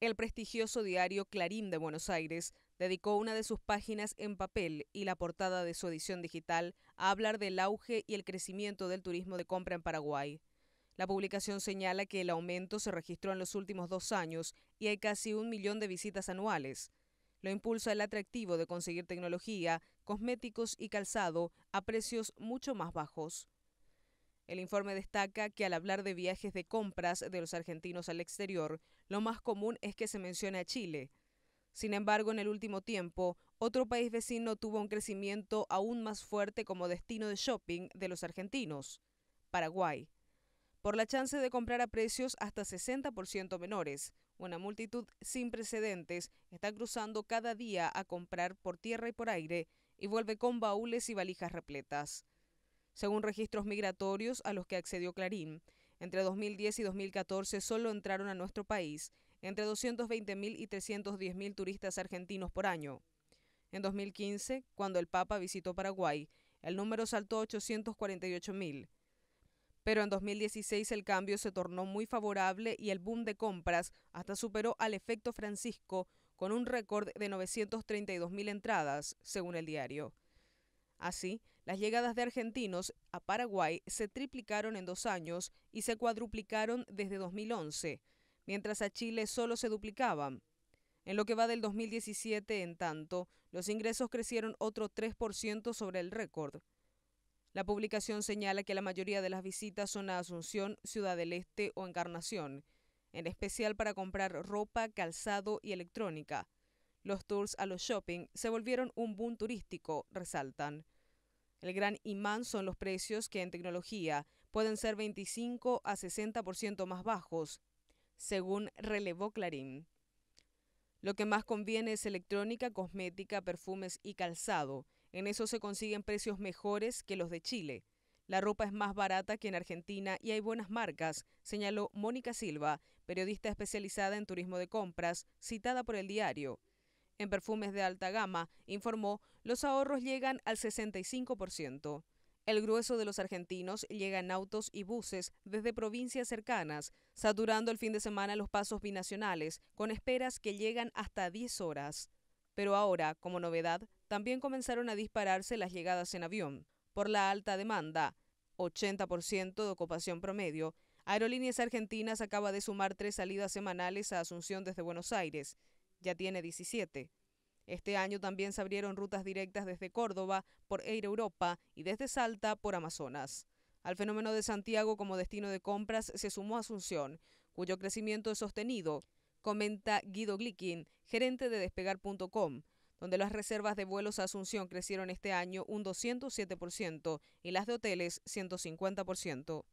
El prestigioso diario Clarín de Buenos Aires dedicó una de sus páginas en papel y la portada de su edición digital a hablar del auge y el crecimiento del turismo de compra en Paraguay. La publicación señala que el aumento se registró en los últimos dos años y hay casi un millón de visitas anuales. Lo impulsa el atractivo de conseguir tecnología, cosméticos y calzado a precios mucho más bajos. El informe destaca que al hablar de viajes de compras de los argentinos al exterior, lo más común es que se mencione a Chile. Sin embargo, en el último tiempo, otro país vecino tuvo un crecimiento aún más fuerte como destino de shopping de los argentinos, Paraguay, por la chance de comprar a precios hasta 60% menores. Una multitud sin precedentes está cruzando cada día a comprar por tierra y por aire y vuelve con baúles y valijas repletas. Según registros migratorios a los que accedió Clarín, entre 2010 y 2014 solo entraron a nuestro país entre 220.000 y 310.000 turistas argentinos por año. En 2015, cuando el Papa visitó Paraguay, el número saltó a 848.000. Pero en 2016 el cambio se tornó muy favorable y el boom de compras hasta superó al efecto Francisco con un récord de 932.000 entradas, según el diario. Así, las llegadas de argentinos a Paraguay se triplicaron en dos años y se cuadruplicaron desde 2011, mientras a Chile solo se duplicaban. En lo que va del 2017, en tanto, los ingresos crecieron otro 3% sobre el récord. La publicación señala que la mayoría de las visitas son a Asunción, Ciudad del Este o Encarnación, en especial para comprar ropa, calzado y electrónica. Los tours a los shopping se volvieron un boom turístico, resaltan. El gran imán son los precios que en tecnología pueden ser 25 a 60% más bajos, según relevó Clarín. Lo que más conviene es electrónica, cosmética, perfumes y calzado. En eso se consiguen precios mejores que los de Chile. La ropa es más barata que en Argentina y hay buenas marcas, señaló Mónica Silva, periodista especializada en turismo de compras, citada por el diario. En perfumes de alta gama, informó, los ahorros llegan al 65%. El grueso de los argentinos llega en autos y buses desde provincias cercanas, saturando el fin de semana los pasos binacionales, con esperas que llegan hasta 10 horas. Pero ahora, como novedad, también comenzaron a dispararse las llegadas en avión. Por la alta demanda, 80% de ocupación promedio, Aerolíneas Argentinas acaba de sumar tres salidas semanales a Asunción desde Buenos Aires, ya tiene 17. Este año también se abrieron rutas directas desde Córdoba por Air Europa y desde Salta por Amazonas. Al fenómeno de Santiago como destino de compras se sumó Asunción, cuyo crecimiento es sostenido, comenta Guido Glickin, gerente de despegar.com, donde las reservas de vuelos a Asunción crecieron este año un 207% y las de hoteles 150%.